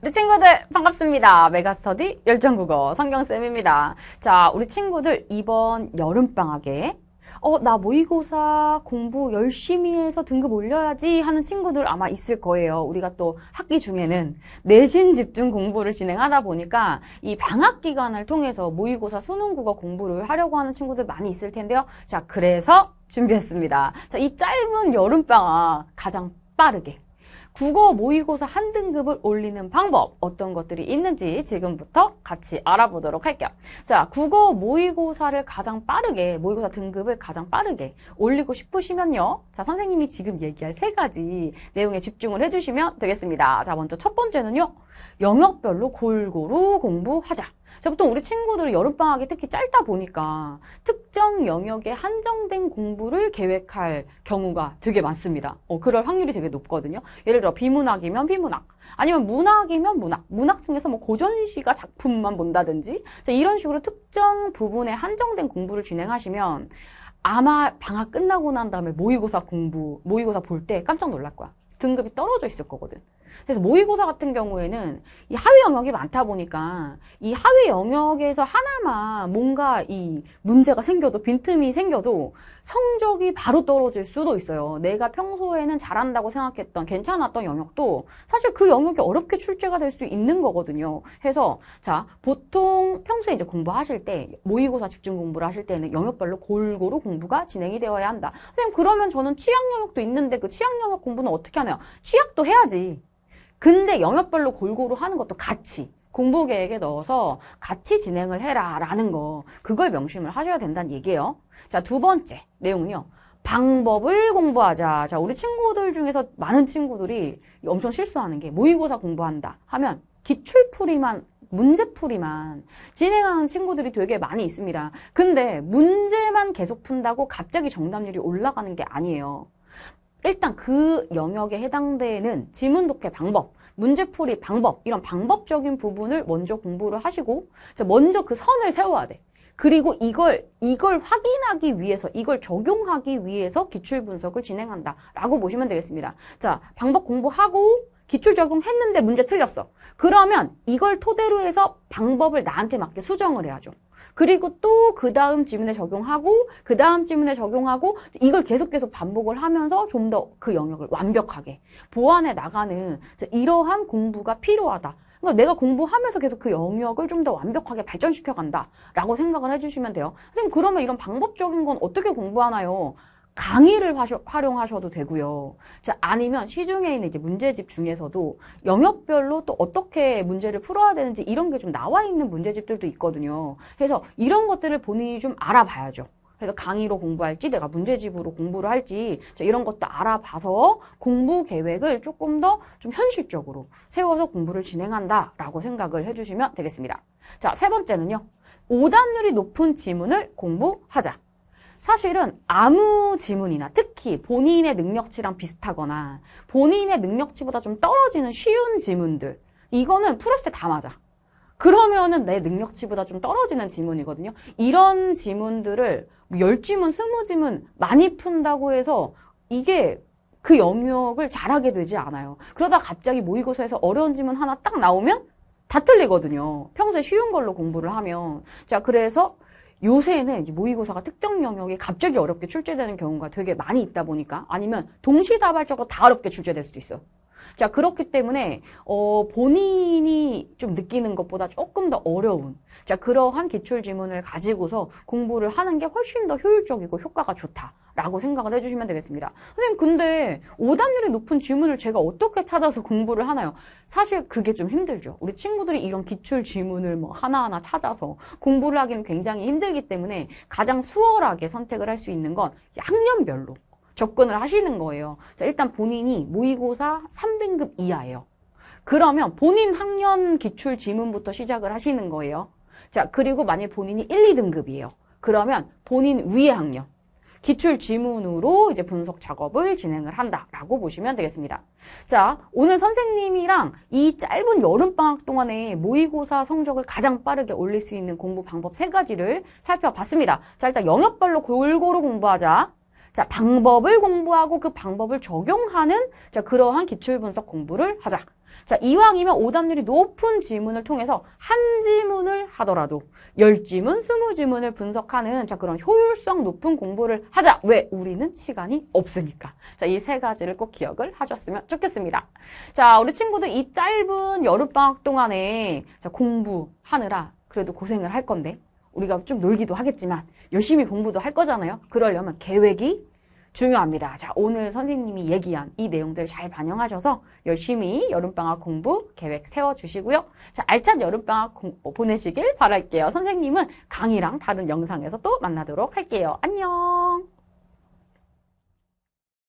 우리 친구들 반갑습니다. 메가스터디 열정국어 성경쌤입니다. 자, 우리 친구들 이번 여름방학에 어, 나 모의고사 공부 열심히 해서 등급 올려야지 하는 친구들 아마 있을 거예요. 우리가 또 학기 중에는 내신 집중 공부를 진행하다 보니까 이 방학 기간을 통해서 모의고사 수능 국어 공부를 하려고 하는 친구들 많이 있을 텐데요. 자, 그래서 준비했습니다. 자, 이 짧은 여름방학 가장 빠르게 국어 모의고사 한 등급을 올리는 방법 어떤 것들이 있는지 지금부터 같이 알아보도록 할게요. 자, 국어 모의고사를 가장 빠르게 모의고사 등급을 가장 빠르게 올리고 싶으시면요. 자, 선생님이 지금 얘기할 세 가지 내용에 집중을 해주시면 되겠습니다. 자, 먼저 첫 번째는요. 영역별로 골고루 공부하자. 자, 보통 우리 친구들이 여름방학이 특히 짧다 보니까 특정 영역에 한정된 공부를 계획할 경우가 되게 많습니다. 어, 그럴 확률이 되게 높거든요. 예를 들어 비문학이면 비문학, 아니면 문학이면 문학, 문학 중에서 뭐 고전시가 작품만 본다든지 자, 이런 식으로 특정 부분에 한정된 공부를 진행하시면 아마 방학 끝나고 난 다음에 모의고사 공부, 모의고사 볼 때 깜짝 놀랄 거야. 등급이 떨어져 있을 거거든. 그래서 모의고사 같은 경우에는 이 하위 영역이 많다 보니까 이 하위 영역에서 하나만 뭔가 이 문제가 생겨도 빈틈이 생겨도 성적이 바로 떨어질 수도 있어요. 내가 평소에는 잘한다고 생각했던 괜찮았던 영역도 사실 그 영역이 어렵게 출제가 될 수 있는 거거든요. 해서 자 보통 평소에 이제 공부하실 때 모의고사 집중 공부를 하실 때는 영역별로 골고루 공부가 진행이 되어야 한다. 선생님 그러면 저는 취약 영역도 있는데 그 취약 영역 공부는 어떻게 하나요? 취약도 해야지. 근데 영역별로 골고루 하는 것도 같이 공부 계획에 넣어서 같이 진행을 해라 라는 거 그걸 명심을 하셔야 된다는 얘기예요 자 두 번째 내용은요 방법을 공부하자 자 우리 친구들 중에서 많은 친구들이 엄청 실수하는 게 모의고사 공부한다 하면 기출풀이만 문제풀이만 진행하는 친구들이 되게 많이 있습니다 근데 문제만 계속 푼다고 갑자기 정답률이 올라가는 게 아니에요 일단 그 영역에 해당되는 지문 독해 방법 문제풀이 방법 이런 방법적인 부분을 먼저 공부를 하시고 먼저 그 선을 세워야 돼. 그리고 이걸 이걸 확인하기 위해서 이걸 적용하기 위해서 기출 분석을 진행한다라고 보시면 되겠습니다. 자, 방법 공부하고 기출 적용했는데 문제 틀렸어. 그러면 이걸 토대로 해서 방법을 나한테 맞게 수정을 해야죠. 그리고 또 그 다음 지문에 적용하고 그 다음 지문에 적용하고 이걸 계속 계속 반복을 하면서 좀 더 그 영역을 완벽하게 보완해 나가는 이러한 공부가 필요하다. 그러니까 내가 공부하면서 계속 그 영역을 좀 더 완벽하게 발전시켜 간다라고 생각을 해주시면 돼요. 선생님 그러면 이런 방법적인 건 어떻게 공부하나요? 강의를 하셔, 활용하셔도 되고요. 자, 아니면 시중에 있는 이제 문제집 중에서도 영역별로 또 어떻게 문제를 풀어야 되는지 이런 게 좀 나와 있는 문제집들도 있거든요. 그래서 이런 것들을 본인이 좀 알아봐야죠. 그래서 강의로 공부할지 내가 문제집으로 공부를 할지 이런 것도 알아봐서 공부 계획을 조금 더 좀 현실적으로 세워서 공부를 진행한다라고 생각을 해주시면 되겠습니다. 자, 세 번째는요. 오답률이 높은 지문을 공부하자. 사실은 아무 지문이나 특히 본인의 능력치랑 비슷하거나 본인의 능력치보다 좀 떨어지는 쉬운 지문들 이거는 풀었스에다 맞아. 그러면은 내 능력치보다 좀 떨어지는 지문이거든요. 이런 지문들을 열지문 스무 지문 많이 푼다고 해서 이게 그 영역을 잘하게 되지 않아요. 그러다 갑자기 모의고사에서 어려운 지문 하나 딱 나오면 다 틀리거든요. 평소에 쉬운 걸로 공부를 하면. 자, 그래서 요새는 모의고사가 특정 영역에 갑자기 어렵게 출제되는 경우가 되게 많이 있다 보니까 아니면 동시다발적으로 다 어렵게 출제될 수도 있어. 자 그렇기 때문에 어 본인이 좀 느끼는 것보다 조금 더 어려운 자 그러한 기출 지문을 가지고서 공부를 하는 게 훨씬 더 효율적이고 효과가 좋다. 라고 생각을 해주시면 되겠습니다. 선생님 근데 오답률이 높은 지문을 제가 어떻게 찾아서 공부를 하나요? 사실 그게 좀 힘들죠. 우리 친구들이 이런 기출 지문을 뭐 하나하나 찾아서 공부를 하기는 굉장히 힘들기 때문에 가장 수월하게 선택을 할 수 있는 건 학년별로 접근을 하시는 거예요. 자, 일단 본인이 모의고사 3등급 이하예요. 그러면 본인 학년 기출 지문부터 시작을 하시는 거예요. 자, 그리고 만약 본인이 1, 2등급이에요. 그러면 본인 위의 학년, 기출 지문으로 이제 분석 작업을 진행을 한다라고 보시면 되겠습니다. 자, 오늘 선생님이랑 이 짧은 여름방학 동안에 모의고사 성적을 가장 빠르게 올릴 수 있는 공부 방법 세 가지를 살펴봤습니다. 자, 일단 영역별로 골고루 공부하자. 자, 방법을 공부하고 그 방법을 적용하는 자, 그러한 기출 분석 공부를 하자. 자, 이왕이면 오답률이 높은 지문을 통해서 한지문을 하더라도 열지문 스무 지문을 분석하는 자, 그런 효율성 높은 공부를 하자. 왜? 우리는 시간이 없으니까. 자, 이 세 가지를 꼭 기억을 하셨으면 좋겠습니다. 자, 우리 친구들 이 짧은 여름방학 동안에 자, 공부하느라 그래도 고생을 할 건데 우리가 좀 놀기도 하겠지만 열심히 공부도 할 거잖아요. 그러려면 계획이 중요합니다. 자, 오늘 선생님이 얘기한 이 내용들 잘 반영하셔서 열심히 여름방학 공부 계획 세워주시고요. 자, 알찬 여름방학 공, 어, 보내시길 바랄게요. 선생님은 강의랑 다른 영상에서 또 만나도록 할게요. 안녕!